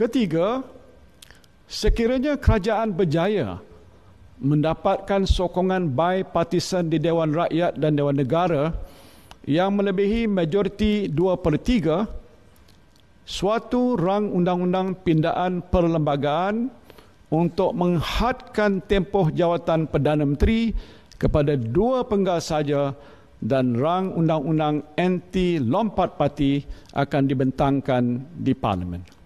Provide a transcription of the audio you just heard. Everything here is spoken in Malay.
Ketiga, sekiranya kerajaan berjaya mendapatkan sokongan bipartisan di Dewan Rakyat dan Dewan Negara yang melebihi majoriti dua per tiga, suatu rang undang-undang pindaan perlembagaan untuk menghadkan tempoh jawatan Perdana Menteri kepada dua penggal saja dan rang undang-undang anti lompat parti akan dibentangkan di parlimen.